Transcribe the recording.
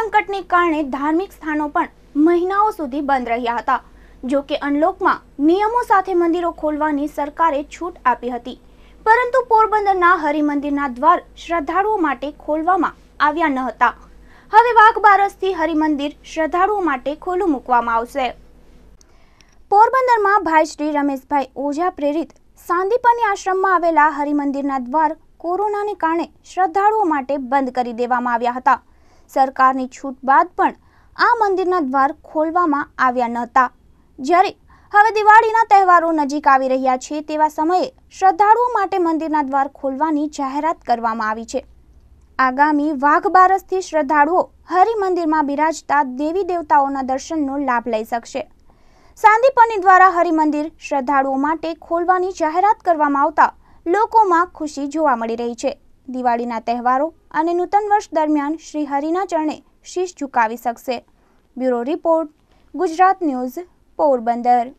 સંકટને કારણે ધાર્મિક સ્થાનો પણ મહિનાઓ સુધી બંધ રહ્યા હતા જો કે અનલોકમાં નિયમો સાથે મંદિરો ખોલવાની સરકારે છૂટ આપી હતી પરંતુ પોરબંદરના હરિમંદિરના દ્વાર શ્રદ્ધાળુઓ માટે ખોલવામાં આવ્યા ન હતા હવે વાઘબારસથી હરિમંદિર શ્રદ્ધાળુઓ માટે ખોલું મૂકવામાં આવશે પોરબંદરમાં ભાઈ શ્રી રમેશભાઈ ઓઝા પ્રેરિત સાંદીપની આશ્રમમાં આવેલા હરિમંદિરના દ્વાર કોરોનાને કારણે શ્રદ્ધાળુઓ માટે બંધ કરી દેવામાં આવ્યા હતા સરકારની છૂટ બાદ પણ આ મંદિરના દ્વાર ખોલવામાં આવ્યા નહોતા જ્યારે હવે દિવાળીના તહેવારો નજીક આવી રહ્યા છે તેવા સમયે શ્રદ્ધાળુઓ માટે મંદિરના દ્વાર ખોલવાની જાહેરાત કરવામાં આવી છે આગામી વાઘ બારસથી શ્રદ્ધાળુઓ હરિમંદિરમાં બિરાજતા દેવી દેવતાઓના દર્શનનો લાભ લઈ શકશે સાંદીપની દ્વારા હરિમંદિર શ્રદ્ધાળુઓ માટે ખોલવાની જાહેરાત કરવામાં આવતા લોકોમાં ખુશી જોવા મળી રહી છે દિવાળીના તહેવારો અને નૂતન વર્ષ દરમિયાન શ્રી હરિના ચરણે શીશ ઝુકાવી શકશે bureau report Gujarat news Porbandar